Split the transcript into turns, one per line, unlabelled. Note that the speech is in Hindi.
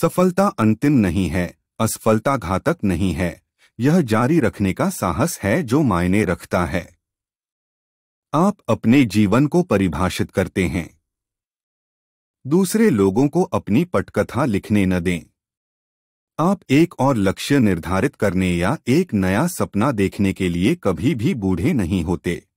सफलता अंतिम नहीं है असफलता घातक नहीं है यह जारी रखने का साहस है जो मायने रखता है आप अपने जीवन को परिभाषित करते हैं दूसरे लोगों को अपनी पटकथा लिखने न दें आप एक और लक्ष्य निर्धारित करने या एक नया सपना देखने के लिए कभी भी बूढ़े नहीं होते